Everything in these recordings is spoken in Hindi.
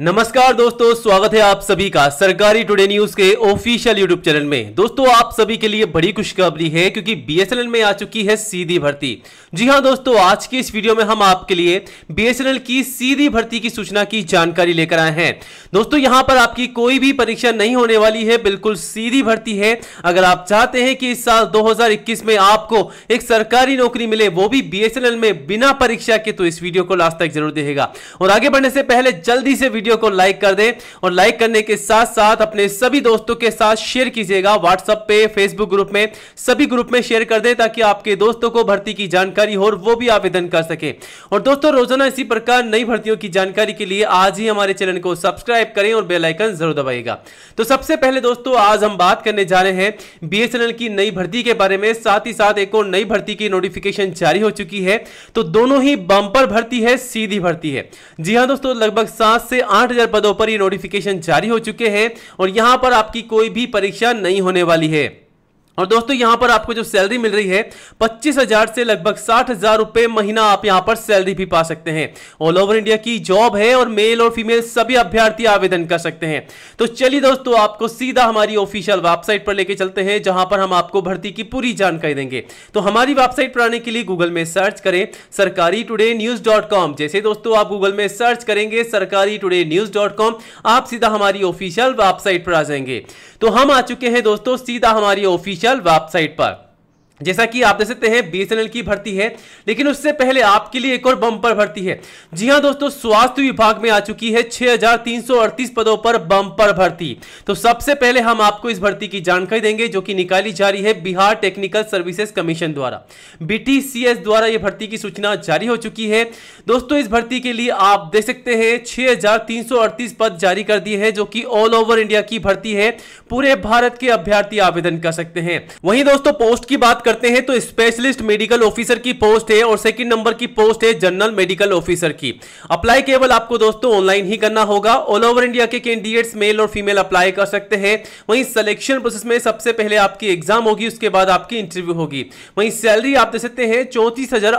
नमस्कार दोस्तों स्वागत है आप सभी का सरकारी टुडे न्यूज के ऑफिशियल यूट्यूब चैनल में दोस्तों आप सभी के लिए बड़ी खुशखबरी है क्योंकि बीएसएनएल में आ चुकी है सीधी भर्ती जी हां दोस्तों आज की इस वीडियो में हम आपके लिए बीएसएनएल की सीधी भर्ती की सूचना की जानकारी लेकर आए हैं दोस्तों यहां पर आपकी कोई भी परीक्षा नहीं होने वाली है बिल्कुल सीधी भर्ती है अगर आप चाहते हैं कि इस साल दो में आपको एक सरकारी नौकरी मिले वो भी बीएसएनएल में बिना परीक्षा के तो इस वीडियो को लास्ट तक जरूर देगा और आगे बढ़ने से पहले जल्दी से वीडियो वीडियो को लाइक कर दें और लाइक करने के साथ साथ अपने सभी दोस्तों के साथ शेयर कीजिएगा व्हाट्सअप पे फेसबुक ग्रुप में सभी ग्रुप में शेयर कर दें ताकि आपके दोस्तों को भर्ती की जानकारी हो और वो भी आवेदन कर सके और दोस्तों रोजाना इसी प्रकार नई भर्तियों की जानकारी के लिए आज ही हमारे चैनल को सब्सक्राइब करें और बेलाइकन जरूर दबाएगा तो सबसे पहले दोस्तों आज हम बात करने जा रहे हैं बी की नई भर्ती के बारे में साथ ही साथ एक और नई भर्ती की नोटिफिकेशन जारी हो चुकी है तो दोनों ही बंपर भर्ती है सीधी भर्ती है जी हाँ दोस्तों लगभग सात से 8000 पदों पर ये नोटिफिकेशन जारी हो चुके हैं और यहाँ पर आपकी कोई भी परीक्षा नहीं होने वाली है और दोस्तों यहां पर आपको जो सैलरी मिल रही है पच्चीस हजार से लगभग साठ हजार रुपए महीना आप यहां पर सैलरी भी पा सकते हैं ऑल ओवर इंडिया की जॉब है और मेल और फीमेल सभी अभ्यर्थी आवेदन कर सकते हैं तो चलिए दोस्तों आपको सीधा हमारी ऑफिशियल वेबसाइट पर लेके चलते हैं जहां पर हम आपको भर्ती की पूरी जानकारी देंगे तो हमारी वेबसाइट पर आने के लिए गूगल में सर्च करें सरकारी न्यूज डॉट कॉम जैसे दोस्तों आप गूगल में सर्च करेंगे सरकारी न्यूज डॉट कॉम आप सीधा हमारी ऑफिशियल वेबसाइट पर आ जाएंगे तो हम आ चुके हैं दोस्तों सीधा हमारी ऑफिशियल ऑफिशियल वेबसाइट पर जैसा कि आप देख सकते हैं बीएसएनएल की भर्ती है लेकिन उससे पहले आपके लिए एक और बम्पर भर्ती है जी हां दोस्तों स्वास्थ्य विभाग में आ चुकी है 6,338 पदों पर बम्पर भर्ती तो सबसे पहले हम आपको इस भर्ती की जानकारी देंगे जो कि निकाली जा रही है बिहार टेक्निकल सर्विसेज कमीशन द्वारा बीटीसीएस द्वारा यह भर्ती की सूचना जारी हो चुकी है दोस्तों इस भर्ती के लिए आप देख सकते हैं छह पद जारी कर दिए है जो की ऑल ओवर इंडिया की भर्ती है पूरे भारत के अभ्यर्थी आवेदन कर सकते हैं वही दोस्तों पोस्ट की बात करते हैं तो स्पेशलिस्ट मेडिकल ऑफिसर की पोस्ट है और सेकंड नंबर की पोस्ट है जनरल मेडिकल ऑफिसर की अप्लाई केवल आपको दोस्तों ऑनलाइन ही करना होगा ऑल ओवर इंडिया के कैंडिडेट्स मेल और फीमेल अप्लाई कर सकते हैं वहीं सिलेक्शन प्रोसेस में सबसे पहले आपकी एग्जाम होगी उसके बाद आपकी इंटरव्यू होगी वहीं सैलरी आप दे सकते हैं चौंतीस हजार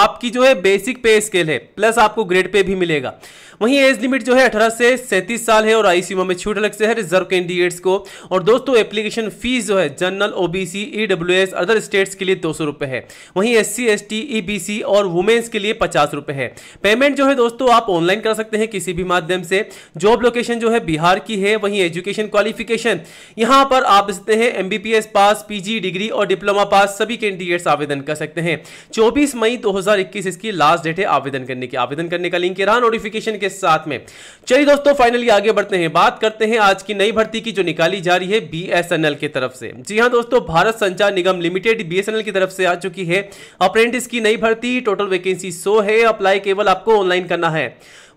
आपकी जो है बेसिक पे स्केल है प्लस आपको ग्रेड पे भी मिलेगा वहीं एज लिमिट जो है अठारह से सैंतीस साल है और आई में छूट लग से है रिजर्व कैंडिडेट्स को और दोस्तों एप्लीकेशन फीस जो है general OBC EWS against other states के लिए दो सौ रुपए है वहीं S C S T E B C और वुमेन्स के लिए पचास रुपए है पेमेंट जो है दोस्तों आप ऑनलाइन कर सकते हैं किसी भी माध्यम से जॉब लोकेशन जो है बिहार की है वहीं एजुकेशन क्वालिफिकेशन यहाँ पर आप सकते हैं एम पास पीजी डिग्री और डिप्लोमा पास सभी कैंडिडेट्स आवेदन कर सकते हैं चौबीस मई 2021 इसकी लास्ट डेट है आवेदन करने की आवेदन करने का लिंक रहा नोटिफिकेशन के साथ में चलिए दोस्तों फाइनली आगे बढ़ते हैं बात करते हैं आज की नई भर्ती की जो निकाली जा रही है बी की तरफ से जी हाँ दोस्तों भारत संचार निगम लिमिटेड बीएसएनएल की तरफ से आ चुकी है अप्रेंटिस की नई भर्ती टोटल वैकेंसी सो है अप्लाई केवल आपको ऑनलाइन करना है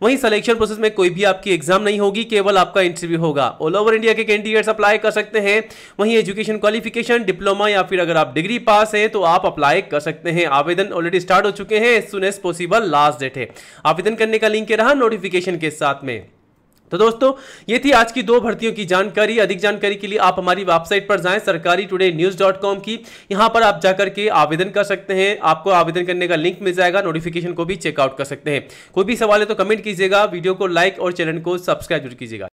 वहीं सिलेक्शन प्रोसेस में कोई भी आपकी एग्जाम नहीं होगी केवल आपका इंटरव्यू होगा ऑल ओवर इंडिया के कैंडिडेट्स अप्लाई कर सकते हैं वहीं एजुकेशन क्वालिफिकेशन डिप्लोमा या फिर अगर आप डिग्री पास हैं तो आप अप्लाई कर सकते हैं आवेदन ऑलरेडी स्टार्ट हो चुके हैं as soon as possible last date है आवेदन करने का लिंक रहा नोटिफिकेशन के साथ में तो दोस्तों ये थी आज की दो भर्तियों की जानकारी अधिक जानकारी के लिए आप हमारी वेबसाइट पर जाएं सरकारी टुडे न्यूज डॉट कॉम की यहाँ पर आप जाकर के आवेदन कर सकते हैं आपको आवेदन करने का लिंक मिल जाएगा नोटिफिकेशन को भी चेकआउट कर सकते हैं कोई भी सवाल है तो कमेंट कीजिएगा वीडियो को लाइक और चैनल को सब्सक्राइब जरूर कीजिएगा